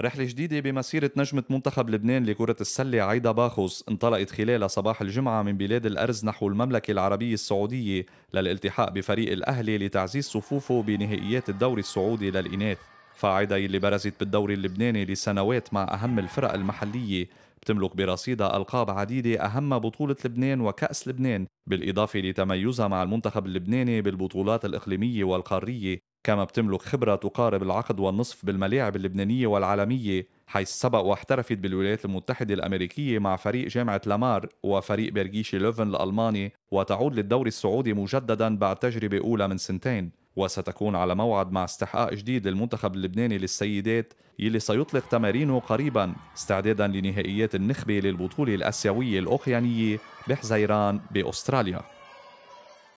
رحلة جديدة بمسيرة نجمة منتخب لبنان لكرة السلة عايدة باخوس انطلقت خلال صباح الجمعة من بلاد الأرز نحو المملكة العربية السعودية للالتحاق بفريق الأهلي لتعزيز صفوفه بنهائيات الدوري السعودي للإناث فعيدا اللي برزت بالدوري اللبناني لسنوات مع أهم الفرق المحلية بتملك برصيدها ألقاب عديدة أهم بطولة لبنان وكأس لبنان بالإضافة لتميزها مع المنتخب اللبناني بالبطولات الإقليمية والقارية كما بتملك خبرة تقارب العقد والنصف بالملاعب اللبنانية والعالمية حيث سبق واحترفت بالولايات المتحدة الأمريكية مع فريق جامعة لامار وفريق برجيش لوفن الألماني وتعود للدوري السعودي مجددا بعد تجربة أولى من سنتين وستكون على موعد مع استحقاق جديد للمنتخب اللبناني للسيدات يلي سيطلق تمارينه قريبا استعدادا لنهائيات النخبة للبطولة الآسيوية الأوقيانية بحزيران بأستراليا